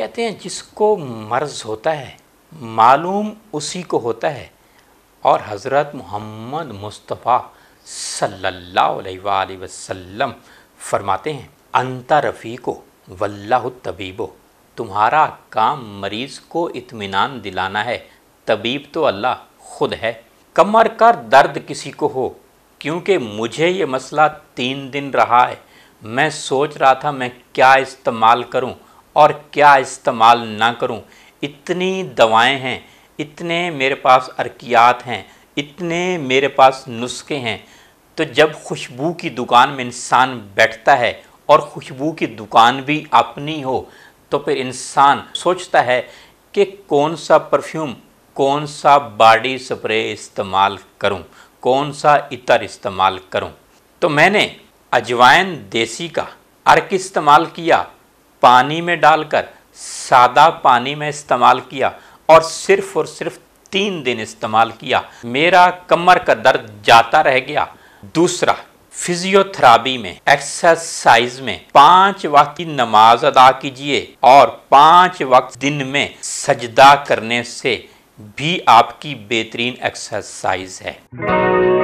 کہتے ہیں جس کو مرض ہوتا ہے معلوم اسی کو ہوتا ہے اور حضرت محمد مصطفیٰ صلی اللہ علیہ وآلہ وسلم فرماتے ہیں انت رفیق و اللہ طبیبو تمہارا کام مریض کو اطمینان دلانا ہے طبیب تو اللہ خود ہے کمر کر درد کسی کو ہو کیونکہ مجھے یہ مسئلہ تین دن رہا ہے میں سوچ رہا تھا میں کیا استعمال کروں اور کیا استعمال نہ کروں اتنی دوائیں ہیں اتنے میرے پاس ارکیات ہیں اتنے میرے پاس نسخے ہیں تو جب خوشبو کی دکان میں انسان بیٹھتا ہے اور خوشبو کی دکان بھی اپنی ہو تو پھر انسان سوچتا ہے کہ کون سا پرفیوم کون سا باڈی سپرے استعمال کروں کون سا عطر استعمال کروں تو میں نے اجوائن دیسی کا عرق استعمال کیا پانی میں ڈال کر سادہ پانی میں استعمال کیا اور صرف اور صرف تین دن استعمال کیا میرا کمر کا درد جاتا رہ گیا دوسرا فزیوتھراپی میں ایکسرسائز میں پانچ وقت کی نماز ادا کیجئے اور پانچ وقت دن میں سجدہ کرنے سے بھی آپ کی بہترین ایکسرسائز ہے